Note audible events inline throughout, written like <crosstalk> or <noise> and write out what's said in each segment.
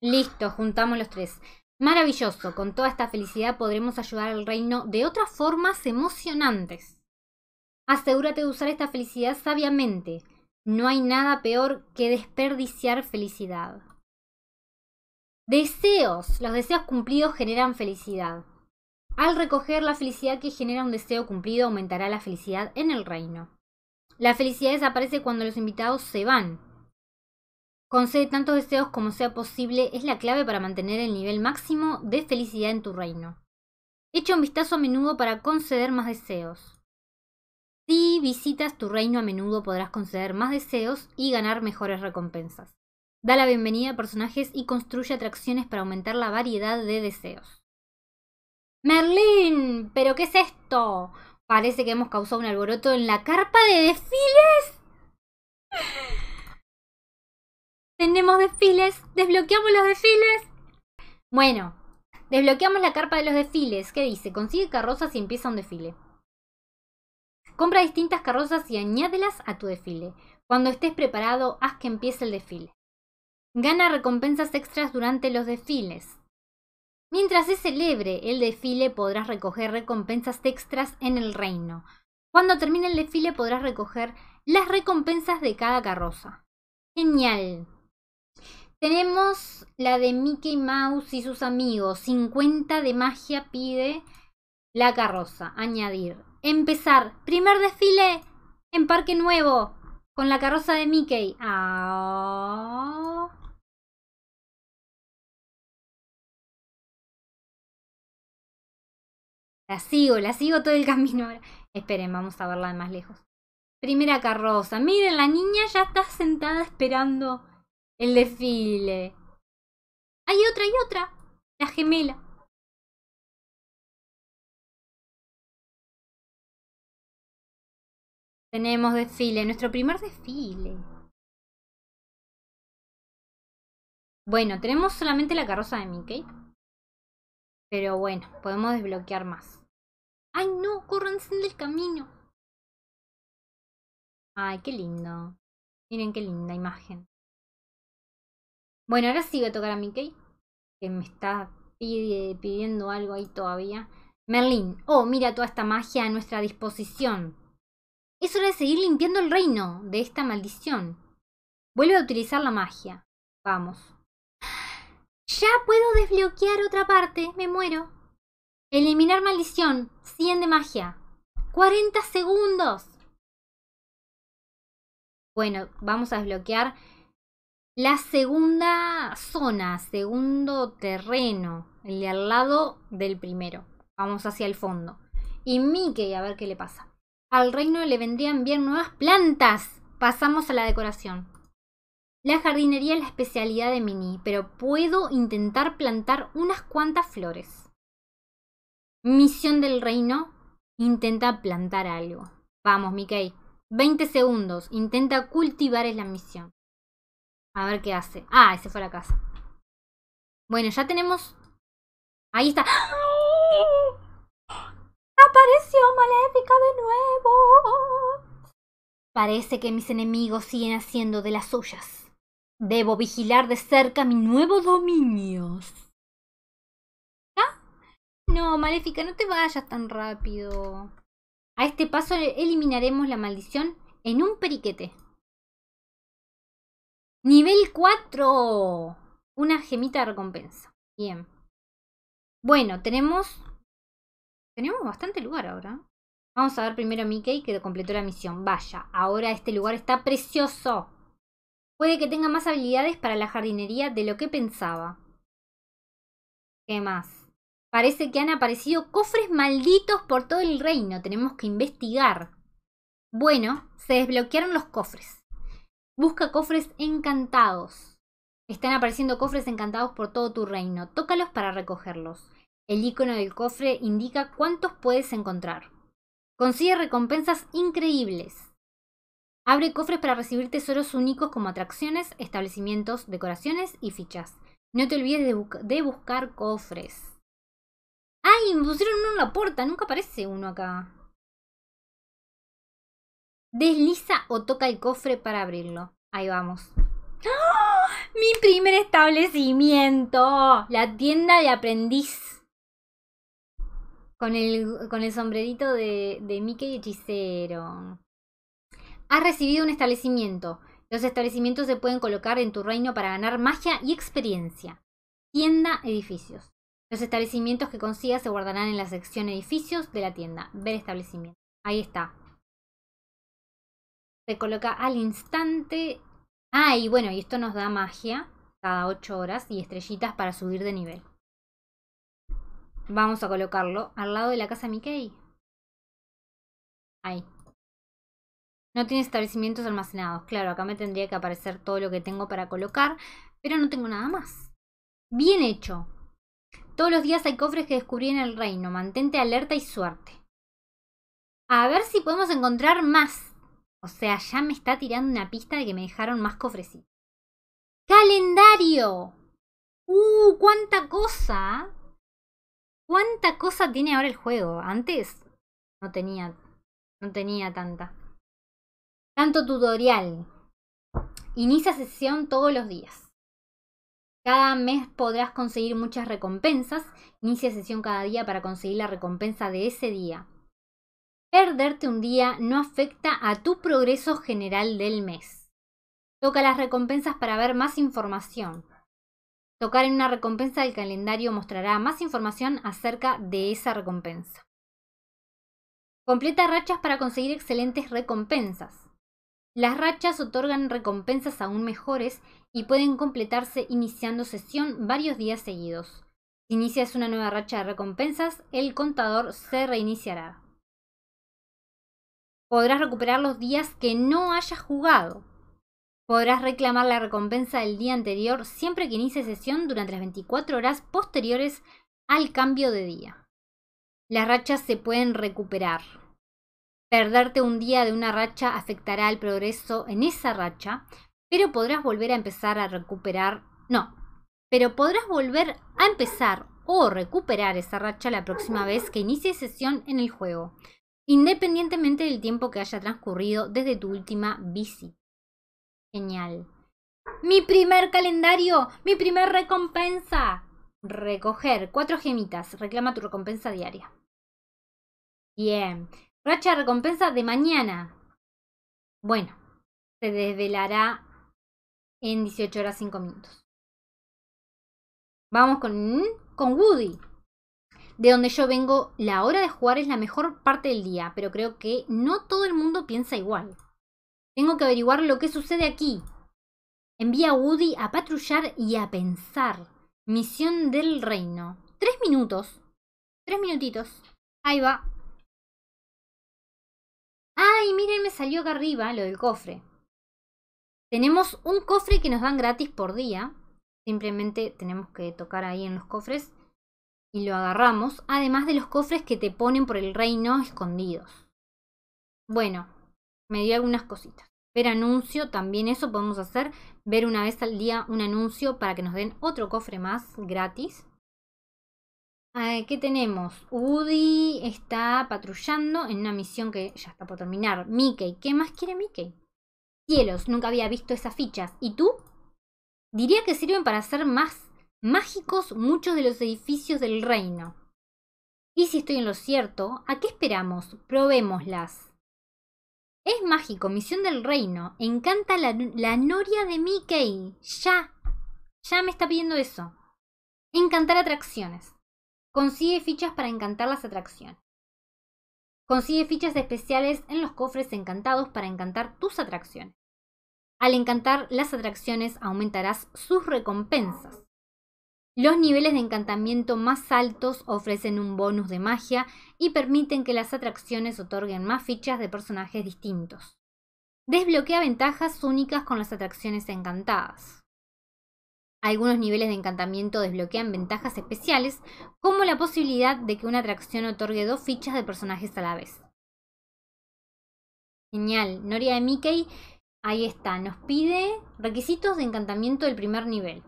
Listo, juntamos los tres. Maravilloso, con toda esta felicidad podremos ayudar al reino de otras formas emocionantes. Asegúrate de usar esta felicidad sabiamente. No hay nada peor que desperdiciar felicidad. Deseos. Los deseos cumplidos generan felicidad. Al recoger la felicidad que genera un deseo cumplido, aumentará la felicidad en el reino. La felicidad desaparece cuando los invitados se van. Concede tantos deseos como sea posible es la clave para mantener el nivel máximo de felicidad en tu reino. Echa un vistazo a menudo para conceder más deseos. Si visitas tu reino a menudo podrás conceder más deseos y ganar mejores recompensas. Da la bienvenida a personajes y construye atracciones para aumentar la variedad de deseos. Merlín, ¿pero qué es esto? Parece que hemos causado un alboroto en la carpa de desfiles. Tenemos desfiles. Desbloqueamos los desfiles. Bueno, desbloqueamos la carpa de los desfiles. ¿Qué dice? Consigue carrozas y empieza un desfile. Compra distintas carrozas y añádelas a tu desfile. Cuando estés preparado, haz que empiece el desfile. Gana recompensas extras durante los desfiles. Mientras es celebre el desfile podrás recoger recompensas extras en el reino. Cuando termine el desfile podrás recoger las recompensas de cada carroza. Genial. Tenemos la de Mickey Mouse y sus amigos. 50 de magia pide la carroza. Añadir. Empezar. Primer desfile en Parque Nuevo. Con la carroza de Mickey. Ah. La sigo, la sigo todo el camino. Esperen, vamos a verla de más lejos. Primera carroza. Miren, la niña ya está sentada esperando el desfile. Hay otra, hay otra. La gemela. Tenemos desfile, nuestro primer desfile. Bueno, tenemos solamente la carroza de Mickey. Pero bueno, podemos desbloquear más. ¡Ay no! ¡Córranse el camino! ¡Ay, qué lindo! Miren qué linda imagen. Bueno, ahora sí voy a tocar a Mickey, que me está pidiendo algo ahí todavía. Merlín, oh, mira toda esta magia a nuestra disposición. Es hora de seguir limpiando el reino de esta maldición. Vuelve a utilizar la magia. Vamos. Ya puedo desbloquear otra parte, me muero. Eliminar maldición, 100 de magia. 40 segundos. Bueno, vamos a desbloquear la segunda zona, segundo terreno, el de al lado del primero. Vamos hacia el fondo. Y Mickey, a ver qué le pasa. Al reino le vendrían bien nuevas plantas. Pasamos a la decoración. La jardinería es la especialidad de Mini, pero puedo intentar plantar unas cuantas flores. Misión del reino, intenta plantar algo. Vamos, Mickey. 20 segundos, intenta cultivar es la misión. A ver qué hace. Ah, ese fue a la casa. Bueno, ya tenemos... Ahí está. ¡Ah! Apareció Maléfica de nuevo. Parece que mis enemigos siguen haciendo de las suyas. Debo vigilar de cerca mi nuevo dominio. ¿Ya? No, Maléfica, no te vayas tan rápido. A este paso eliminaremos la maldición en un periquete. Nivel 4. Una gemita de recompensa. Bien. Bueno, tenemos... Tenemos bastante lugar ahora. Vamos a ver primero a Mickey que completó la misión. Vaya, ahora este lugar está precioso. Puede que tenga más habilidades para la jardinería de lo que pensaba. ¿Qué más? Parece que han aparecido cofres malditos por todo el reino. Tenemos que investigar. Bueno, se desbloquearon los cofres. Busca cofres encantados. Están apareciendo cofres encantados por todo tu reino. Tócalos para recogerlos. El icono del cofre indica cuántos puedes encontrar. Consigue recompensas increíbles. Abre cofres para recibir tesoros únicos como atracciones, establecimientos, decoraciones y fichas. No te olvides de, buscar cofres. ¡Ay! Me pusieron uno en la puerta. Nunca aparece uno acá. Desliza o toca el cofre para abrirlo. Ahí vamos. <gasps> Mi primer establecimiento. La tienda de aprendiz. Con el, con el sombrerito de, de Mickey Hechicero. Has recibido un establecimiento. Los establecimientos se pueden colocar en tu reino para ganar magia y experiencia. Tienda, edificios. Los establecimientos que consigas se guardarán en la sección edificios de la tienda. Ver establecimiento. Ahí está se coloca al instante. Ah, y bueno, y esto nos da magia cada 8 horas y estrellitas para subir de nivel. Vamos a colocarlo al lado de la casa Mickey. Ahí. No tiene establecimientos almacenados. Claro, acá me tendría que aparecer todo lo que tengo para colocar, pero no tengo nada más. Bien hecho. Todos los días hay cofres que descubrí en el reino. Mantente alerta y suerte. A ver si podemos encontrar más. O sea, ya me está tirando una pista de que me dejaron más cofrecitos. ¡Calendario! ¡Uh! ¡Cuánta cosa! ¿Cuánta cosa tiene ahora el juego? Antes no tenía. No tenía tanta. Tanto tutorial. Inicia sesión todos los días. Cada mes podrás conseguir muchas recompensas. Inicia sesión cada día para conseguir la recompensa de ese día. Perderte un día no afecta a tu progreso general del mes. Toca las recompensas para ver más información. Tocar en una recompensa del calendario mostrará más información acerca de esa recompensa. Completa rachas para conseguir excelentes recompensas. Las rachas otorgan recompensas aún mejores y pueden completarse iniciando sesión varios días seguidos. Si inicias una nueva racha de recompensas, el contador se reiniciará. Podrás recuperar los días que no hayas jugado. Podrás reclamar la recompensa del día anterior siempre que inicie sesión durante las 24 horas posteriores al cambio de día. Las rachas se pueden recuperar. Perderte un día de una racha afectará al progreso en esa racha, pero podrás volver a empezar a recuperar. No, pero podrás volver a empezar o recuperar esa racha la próxima vez que inicie sesión en el juego independientemente del tiempo que haya transcurrido desde tu última bici. Genial. Mi primer calendario, mi primer recompensa. Recoger cuatro gemitas. Reclama tu recompensa diaria. Bien. Racha recompensa de mañana. Bueno, se desvelará en 18 horas 5 minutos. Vamos con, con Woody de donde yo vengo, la hora de jugar es la mejor parte del día, pero creo que no todo el mundo piensa igual. Tengo que averiguar lo que sucede aquí. Envía a Woody a patrullar y a pensar. Misión del reino. Tres minutos. Tres minutitos. Ahí va. ¡Ay, miren, me salió acá arriba lo del cofre! Tenemos un cofre que nos dan gratis por día. Simplemente tenemos que tocar ahí en los cofres y lo agarramos, además de los cofres que te ponen por el reino escondidos. Bueno, me dio algunas cositas. Ver anuncio, también eso podemos hacer. Ver una vez al día un anuncio para que nos den otro cofre más gratis. ¿Qué tenemos? Woody está patrullando en una misión que ya está por terminar. Mickey, ¿qué más quiere Mickey? Cielos, nunca había visto esas fichas. ¿Y tú? Diría que sirven para hacer más mágicos muchos de los edificios del reino. Y si estoy en lo cierto, ¿a qué esperamos? Probémoslas. Es mágico, misión del reino. Encanta la, noria de Mickey. Ya. Ya me está pidiendo eso. Encantar atracciones. Consigue fichas para encantar las atracciones. Consigue fichas especiales en los cofres encantados para encantar tus atracciones. Al encantar las atracciones aumentarás sus recompensas. Los niveles de encantamiento más altos ofrecen un bonus de magia y permiten que las atracciones otorguen más fichas de personajes distintos. Desbloquea ventajas únicas con las atracciones encantadas. Algunos niveles de encantamiento desbloquean ventajas especiales, como la posibilidad de que una atracción otorgue dos fichas de personajes a la vez. Genial, Noria de Mickey, ahí está, nos pide requisitos de encantamiento del primer nivel.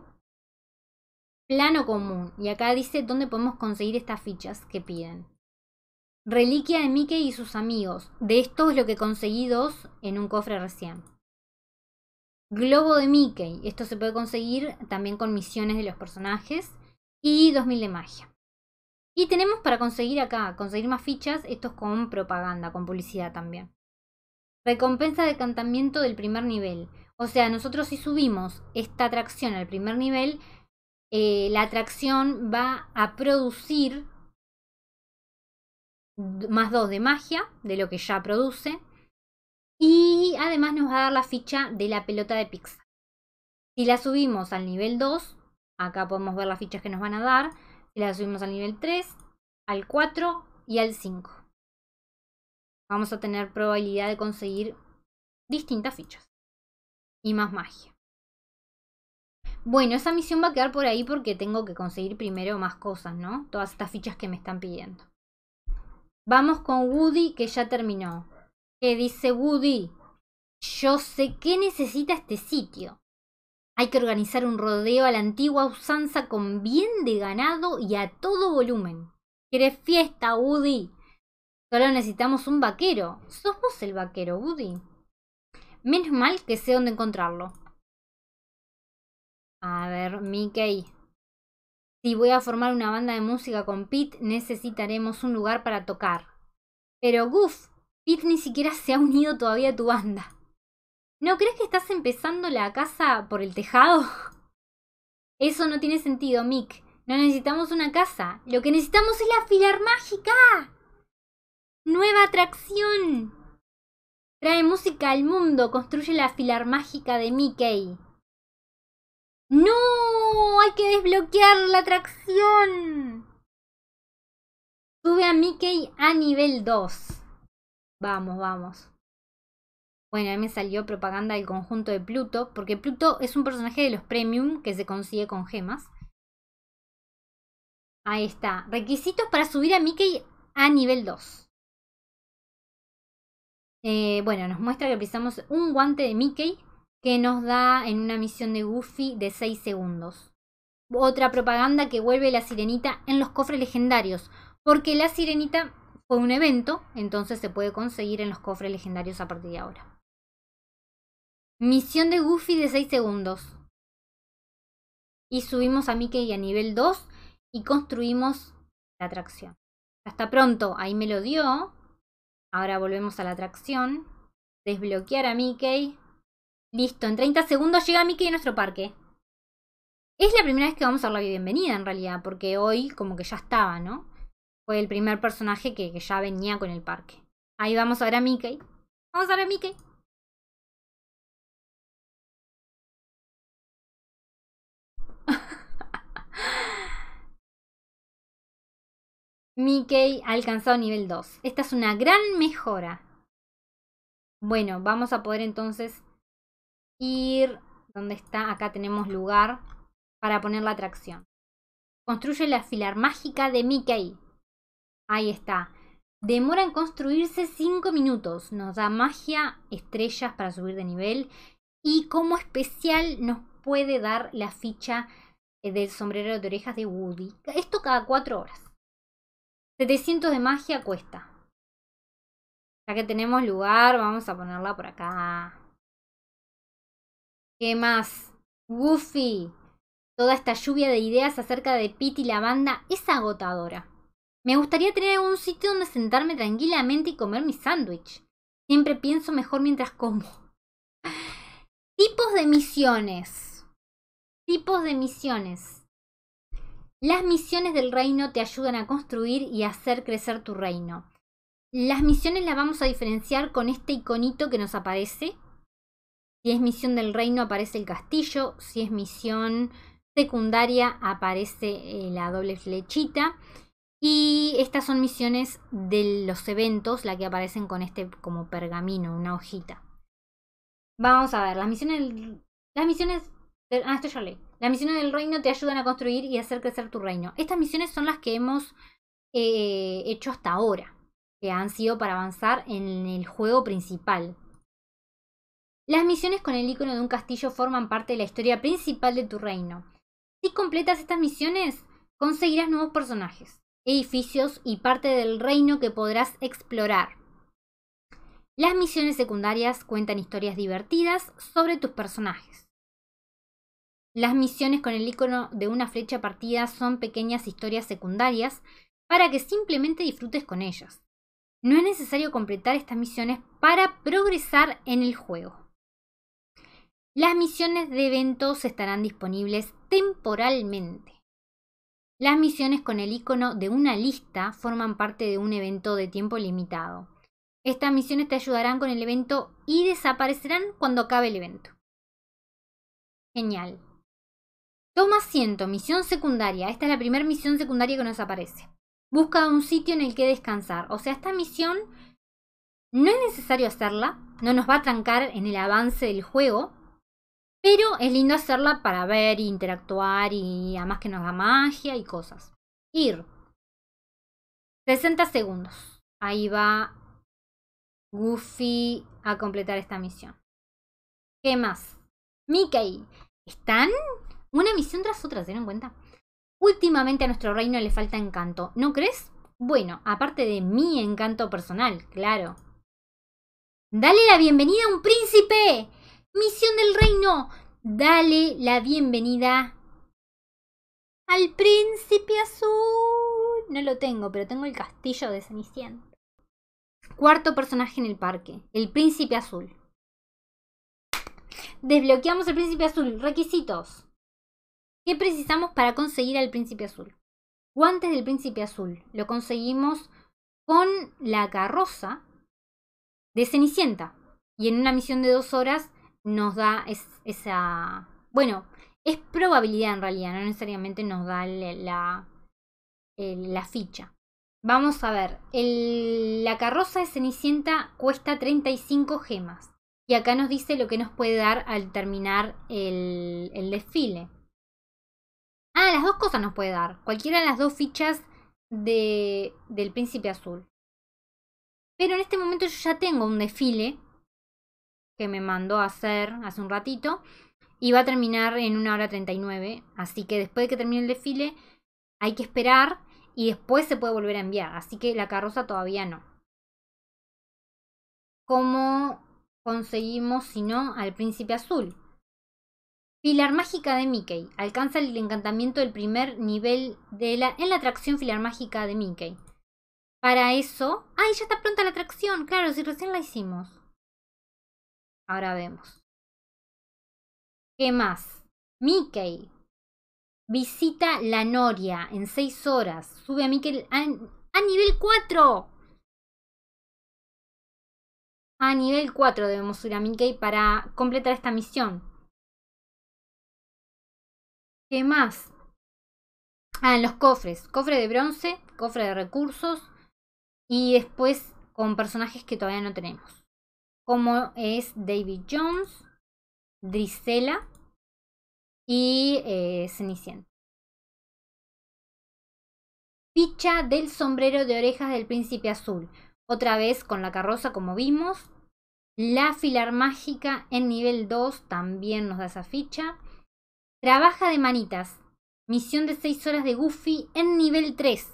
Plano común. Y acá dice dónde podemos conseguir estas fichas que piden. Reliquia de Mickey y sus amigos. De esto es lo que conseguí dos en un cofre recién. Globo de Mickey. Esto se puede conseguir también con misiones de los personajes. Y 2000 de magia. Y tenemos para conseguir acá, conseguir más fichas, estos es con propaganda, con publicidad también. Recompensa de cantamiento del primer nivel. O sea, nosotros si subimos esta atracción al primer nivel, eh, la atracción va a producir más 2 de magia de lo que ya produce. Y además nos va a dar la ficha de la pelota de pizza. Si la subimos al nivel 2, acá podemos ver las fichas que nos van a dar. Si la subimos al nivel 3, al 4 y al 5. Vamos a tener probabilidad de conseguir distintas fichas. Y más magia. Bueno, esa misión va a quedar por ahí porque tengo que conseguir primero más cosas, ¿no? Todas estas fichas que me están pidiendo. Vamos con Woody, que ya terminó. Que dice Woody, yo sé qué necesita este sitio. Hay que organizar un rodeo a la antigua usanza con bien de ganado y a todo volumen. ¿Quieres fiesta, Woody? Solo necesitamos un vaquero. ¿Sos vos el vaquero, Woody. Menos mal que sé dónde encontrarlo. A ver, Mickey. Si voy a formar una banda de música con Pete, necesitaremos un lugar para tocar. Pero Goof, Pete ni siquiera se ha unido todavía a tu banda. ¿No crees que estás empezando la casa por el tejado? <laughs> Eso no tiene sentido, Mick. No necesitamos una casa. Lo que necesitamos es la filar mágica. Nueva atracción. Trae música al mundo. Construye la filar mágica de Mickey. ¡No! ¡Hay que desbloquear la atracción! Sube a Mickey a nivel 2. Vamos, vamos. Bueno, a mí me salió propaganda del conjunto de Pluto, porque Pluto es un personaje de los premium que se consigue con gemas. Ahí está. Requisitos para subir a Mickey a nivel 2. Eh, bueno, nos muestra que precisamos un guante de Mickey, que nos da en una misión de Goofy de 6 segundos. Otra propaganda que vuelve la sirenita en los cofres legendarios, porque la sirenita fue un evento, entonces se puede conseguir en los cofres legendarios a partir de ahora. Misión de Goofy de 6 segundos. Y subimos a Mickey a nivel 2 y construimos la atracción. Hasta pronto, ahí me lo dio. Ahora volvemos a la atracción. Desbloquear a Mickey. Listo, en 30 segundos llega Mickey a nuestro parque. Es la primera vez que vamos a darle bienvenida en realidad, porque hoy como que ya estaba, ¿no? Fue el primer personaje que, que ya venía con el parque. Ahí vamos a ver a Mickey. Vamos a ver a Mickey. <laughs> Mickey ha alcanzado nivel 2. Esta es una gran mejora. Bueno, vamos a poder entonces ir, está, acá tenemos lugar para poner la atracción. Construye la filar mágica de Mickey. Ahí está. Demora en construirse 5 minutos. Nos da magia, estrellas para subir de nivel. Y como especial nos puede dar la ficha eh, del sombrero de orejas de Woody. Esto cada 4 horas. 700 de magia cuesta. Ya que tenemos lugar, vamos a ponerla por acá. ¿Qué más? Goofy. Toda esta lluvia de ideas acerca de Pete y la banda es agotadora. Me gustaría tener un sitio donde sentarme tranquilamente y comer mi sándwich. Siempre pienso mejor mientras como. <laughs> Tipos de misiones. Tipos de misiones. Las misiones del reino te ayudan a construir y hacer crecer tu reino. Las misiones las vamos a diferenciar con este iconito que nos aparece, si es misión del reino aparece el castillo, si es misión secundaria aparece eh, la doble flechita. Y estas son misiones de los eventos, la que aparecen con este como pergamino, una hojita. Vamos a ver, las misiones... Las misiones... Ah, las misiones del reino te ayudan a construir y hacer crecer tu reino. Estas misiones son las que hemos eh, hecho hasta ahora, que han sido para avanzar en el juego principal. Las misiones con el icono de un castillo forman parte de la historia principal de tu reino. Si completas estas misiones, conseguirás nuevos personajes, edificios y parte del reino que podrás explorar. Las misiones secundarias cuentan historias divertidas sobre tus personajes. Las misiones con el icono de una flecha partida son pequeñas historias secundarias para que simplemente disfrutes con ellas. No es necesario completar estas misiones para progresar en el juego. Las misiones de eventos estarán disponibles temporalmente. Las misiones con el icono de una lista forman parte de un evento de tiempo limitado. Estas misiones te ayudarán con el evento y desaparecerán cuando acabe el evento. Genial. Toma asiento, misión secundaria. Esta es la primera misión secundaria que nos aparece. Busca un sitio en el que descansar. O sea, esta misión no es necesario hacerla, no nos va a trancar en el avance del juego, pero es lindo hacerla para ver, interactuar y además que nos da magia y cosas. Ir. 60 segundos. Ahí va Goofy a completar esta misión. ¿Qué más? Mickey. ¿Están? Una misión tras otra, ¿se en cuenta? Últimamente a nuestro reino le falta encanto, ¿no crees? Bueno, aparte de mi encanto personal, claro. Dale la bienvenida a un príncipe. Misión del Reino, dale la bienvenida al príncipe azul. No lo tengo, pero tengo el castillo de Cenicienta. Cuarto personaje en el parque, el príncipe azul. Desbloqueamos el príncipe azul. Requisitos. ¿Qué precisamos para conseguir al príncipe azul? Guantes del príncipe azul. Lo conseguimos con la carroza de Cenicienta. Y en una misión de dos horas nos da esa... Bueno, es probabilidad en realidad, no necesariamente nos da la, la ficha. Vamos a ver, la carroza de Cenicienta cuesta 35 gemas. Y acá nos dice lo que nos puede dar al terminar el, el desfile. Ah, las dos cosas nos puede dar. Cualquiera de las dos fichas de, del príncipe azul. Pero en este momento yo ya tengo un desfile que me mandó a hacer hace un ratito y va a terminar en una hora 39. Así que después de que termine el desfile hay que esperar y después se puede volver a enviar. Así que la carroza todavía no. ¿Cómo conseguimos si no al príncipe azul? Filar mágica de Mickey. Alcanza el encantamiento del primer nivel de la, en la atracción filar mágica de Mickey. Para eso... ¡Ay, ya está pronta la atracción! Claro, si recién la hicimos. Ahora vemos. ¿Qué más? Mickey visita la Noria en seis horas. Sube a Mickey a, nivel 4. A nivel 4 debemos subir a Mickey para completar esta misión. ¿Qué más? Ah, los cofres. Cofre de bronce, cofre de recursos. Y después con personajes que todavía no tenemos como es David Jones, Drisela y eh, Cenicienta. Ficha del sombrero de orejas del príncipe azul. Otra vez con la carroza como vimos. La filar mágica en nivel 2 también nos da esa ficha. Trabaja de manitas. Misión de 6 horas de Goofy en nivel 3.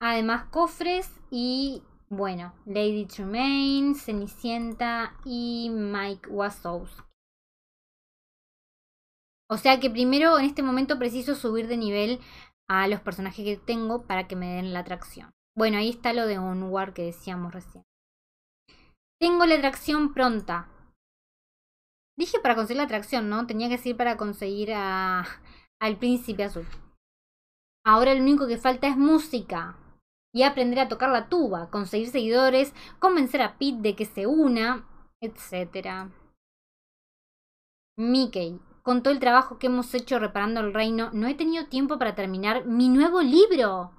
Además cofres y bueno, Lady Tremaine, Cenicienta y Mike Wazowski. O sea que primero en este momento preciso subir de nivel a los personajes que tengo para que me den la atracción. Bueno, ahí está lo de Onward que decíamos recién. Tengo la atracción pronta. Dije para conseguir la atracción, ¿no? Tenía que decir para conseguir a, al príncipe azul. Ahora lo único que falta es música y aprender a tocar la tuba, conseguir seguidores, convencer a Pete de que se una, etc. Mickey, con todo el trabajo que hemos hecho reparando el reino, no he tenido tiempo para terminar mi nuevo libro.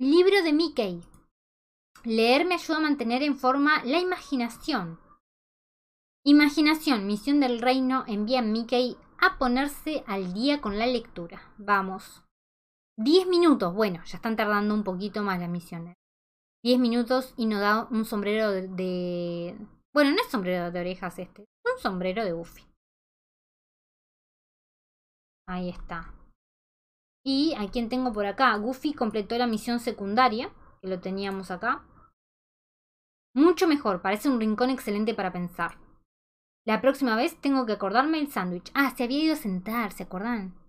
Libro de Mickey. Leer me ayuda a mantener en forma la imaginación. Imaginación, misión del reino, envía a Mickey a ponerse al día con la lectura. Vamos. 10 minutos, bueno, ya están tardando un poquito más las misiones. 10 minutos y nos da un sombrero de, Bueno, no es sombrero de orejas este, Es un sombrero de Goofy. Ahí está. Y a quien tengo por acá, Goofy completó la misión secundaria, que lo teníamos acá. Mucho mejor, parece un rincón excelente para pensar. La próxima vez tengo que acordarme el sándwich. Ah, se había ido a sentar, ¿se acordan?